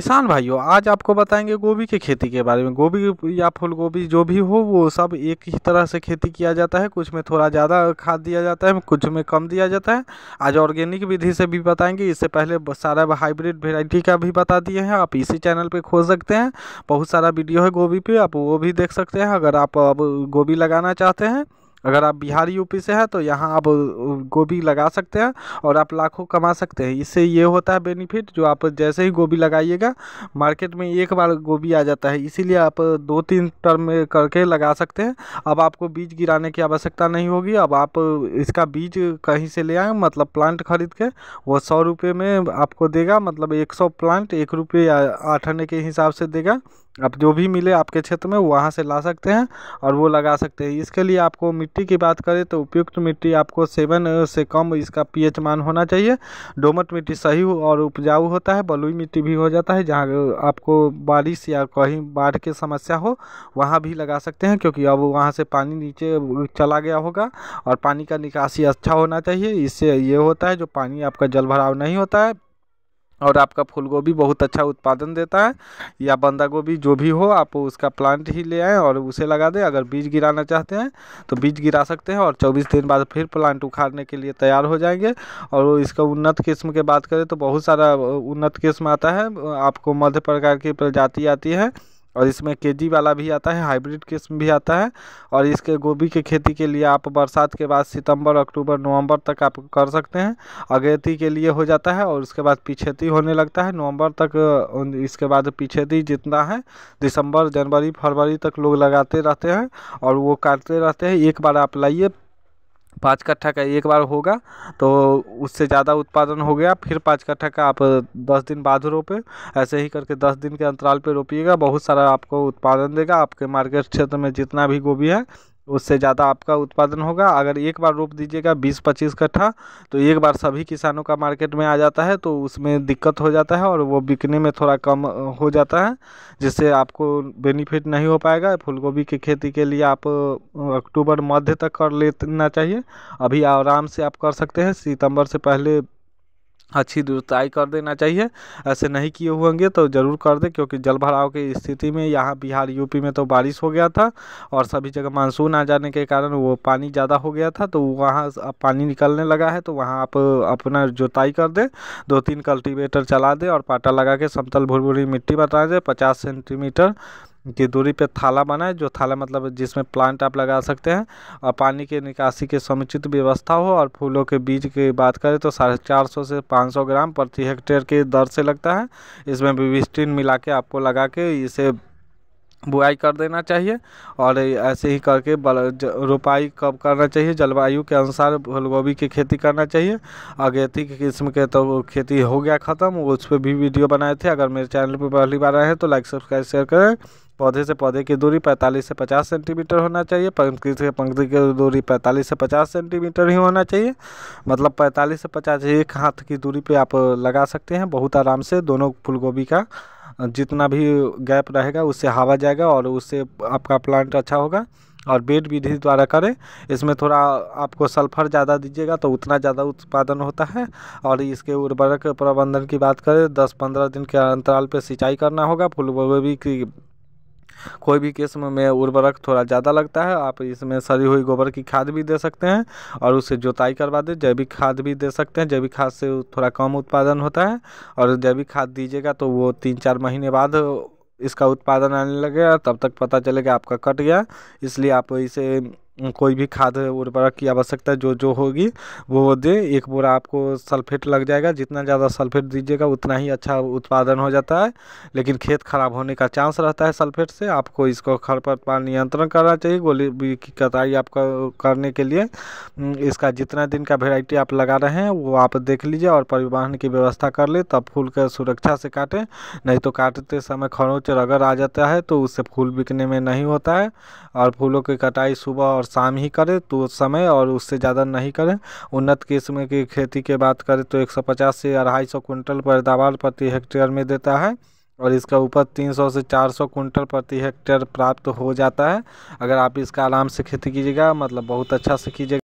किसान भाइयों आज आपको बताएंगे गोभी की खेती के बारे में गोभी या फूल गोभी जो भी हो वो सब एक ही तरह से खेती किया जाता है कुछ में थोड़ा ज़्यादा खाद दिया जाता है कुछ में कम दिया जाता है आज ऑर्गेनिक विधि से भी बताएंगे इससे पहले सारा हाइब्रिड वेराइटी का भी बता दिए हैं आप इसी चैनल पर खोज सकते हैं बहुत सारा वीडियो है गोभी पे आप वो भी देख सकते हैं अगर आप अब गोभी लगाना चाहते हैं अगर आप बिहार यूपी से हैं तो यहाँ आप गोभी लगा सकते हैं और आप लाखों कमा सकते हैं इससे ये होता है बेनिफिट जो आप जैसे ही गोभी लगाइएगा मार्केट में एक बार गोभी आ जाता है इसीलिए आप दो तीन टर्म में करके लगा सकते हैं अब आपको बीज गिराने की आवश्यकता नहीं होगी अब आप इसका बीज कहीं से ले आए मतलब प्लांट खरीद के वह सौ रुपये में आपको देगा मतलब एक सौ प्लांट एक रुपये आठ के हिसाब से देगा आप जो भी मिले आपके क्षेत्र में वहाँ से ला सकते हैं और वो लगा सकते हैं इसके लिए आपको मिट्टी की बात करें तो उपयुक्त मिट्टी आपको सेवन से कम इसका पीएच मान होना चाहिए डोमट मिट्टी सही हो और उपजाऊ होता है बलुई मिट्टी भी हो जाता है जहाँ आपको बारिश या कहीं बाढ़ की समस्या हो वहाँ भी लगा सकते हैं क्योंकि अब वहाँ से पानी नीचे चला गया होगा और पानी का निकासी अच्छा होना चाहिए इससे ये होता है जो पानी आपका जल नहीं होता है और आपका फूल गोभी बहुत अच्छा उत्पादन देता है या बंदा गोभी जो भी हो आप उसका प्लांट ही ले आएँ और उसे लगा दें अगर बीज गिराना चाहते हैं तो बीज गिरा सकते हैं और 24 दिन बाद फिर प्लांट उखाड़ने के लिए तैयार हो जाएंगे और इसका उन्नत किस्म के बात करें तो बहुत सारा उन्नत किस्म आता है आपको मध्य प्रकार की प्रजाति आती है और इसमें केजी वाला भी आता है हाइब्रिड किस्म भी आता है और इसके गोभी के खेती के लिए आप बरसात के बाद सितंबर अक्टूबर नवंबर तक आप कर सकते हैं अगेती के लिए हो जाता है और उसके बाद पिछेती होने लगता है नवंबर तक इसके बाद पिछेती जितना है दिसंबर जनवरी फरवरी तक लोग लगाते रहते हैं और वो काटते रहते हैं एक बार आप लाइए पाँच कट्ठा का एक बार होगा तो उससे ज़्यादा उत्पादन हो गया फिर पाँच कट्ठा का आप दस दिन बाद रोपें ऐसे ही करके दस दिन के अंतराल पर रोपिएगा बहुत सारा आपको उत्पादन देगा आपके मार्केट क्षेत्र में जितना भी गोभी है उससे ज़्यादा आपका उत्पादन होगा अगर एक बार रोप दीजिएगा बीस पच्चीस कट्ठा तो एक बार सभी किसानों का मार्केट में आ जाता है तो उसमें दिक्कत हो जाता है और वो बिकने में थोड़ा कम हो जाता है जिससे आपको बेनिफिट नहीं हो पाएगा फूलगोभी की खेती के लिए आप अक्टूबर मध्य तक कर लेना चाहिए अभी आराम से आप कर सकते हैं सितंबर से पहले अच्छी जुताई कर देना चाहिए ऐसे नहीं किए होंगे तो ज़रूर कर दें क्योंकि जल भराव की स्थिति में यहाँ बिहार यूपी में तो बारिश हो गया था और सभी जगह मानसून आ जाने के कारण वो पानी ज़्यादा हो गया था तो वहाँ पानी निकलने लगा है तो वहाँ आप अपना जुताई कर दें दो तीन कल्टीवेटर चला दें और पाटा लगा के समतल भुरभुरी मिट्टी बता दें पचास सेंटीमीटर की दूरी पर थाला बनाए जो थाला मतलब जिसमें प्लांट आप लगा सकते हैं और पानी के निकासी के समुचित व्यवस्था हो और फूलों के बीज की बात करें तो साढ़े चार सौ से पाँच सौ ग्राम प्रति हेक्टेयर की दर से लगता है इसमें विविस्टिन मिला के आपको लगा के इसे बुआई कर देना चाहिए और ऐसे ही करके रोपाई कब करना चाहिए जलवायु के अनुसार फूलगोभी की खेती करना चाहिए अगेती की किस्म के तो खेती हो गया ख़त्म उस पर भी वीडियो बनाए थे अगर मेरे चैनल पर पहली बार आए हैं तो लाइक सब्सक्राइब शेयर करें पौधे से पौधे की दूरी 45 से 50 सेंटीमीटर होना चाहिए पंक्ति से पंक्ति की दूरी 45 से 50 सेंटीमीटर ही होना चाहिए मतलब 45 से 50 एक हाथ की दूरी पे आप लगा सकते हैं बहुत आराम से दोनों फूलगोभी का जितना भी गैप रहेगा उससे हवा जाएगा और उससे आपका प्लांट अच्छा होगा और बेड विधि द्वारा करें इसमें थोड़ा आपको सल्फर ज़्यादा दीजिएगा तो उतना ज़्यादा उत्पादन होता है और इसके उर्वरक प्रबंधन की बात करें दस पंद्रह दिन के अंतराल पर सिंचाई करना होगा फूलगोभी की कोई भी किस्म में उर्वरक थोड़ा ज़्यादा लगता है आप इसमें सड़ी हुई गोबर की खाद भी दे सकते हैं और उसे जोताई करवा दें जैविक खाद भी दे सकते हैं जैविक खाद से थोड़ा कम उत्पादन होता है और जैविक खाद दीजिएगा तो वो तीन चार महीने बाद इसका उत्पादन आने लगेगा तब तक पता चलेगा आपका कट गया इसलिए आप इसे कोई भी खाद उर्वरक की आवश्यकता जो जो होगी वो दें एक बोरा आपको सल्फेट लग जाएगा जितना ज़्यादा सल्फेट दीजिएगा उतना ही अच्छा उत्पादन हो जाता है लेकिन खेत खराब होने का चांस रहता है सल्फेट से आपको इसको खरपतवार नियंत्रण करना चाहिए गोली की कटाई आपका करने के लिए इसका जितना दिन का वेराइटी आप लगा रहे हैं वो आप देख लीजिए और परिवहन की व्यवस्था कर ले तब फूल का सुरक्षा से काटें नहीं तो काटते समय खरोच रगड़ आ जाता है तो उससे फूल बिकने में नहीं होता है और फूलों की कटाई सुबह और शाम ही करें तो समय और उससे ज़्यादा नहीं करें उन्नत किस्म की खेती की बात करें तो 150 से अढ़ाई सौ कुंटल पैदावार प्रति हेक्टेयर में देता है और इसका ऊपर 300 से 400 कुंटल प्रति हेक्टेयर प्राप्त हो जाता है अगर आप इसका आराम से खेती कीजिएगा मतलब बहुत अच्छा से कीजिएगा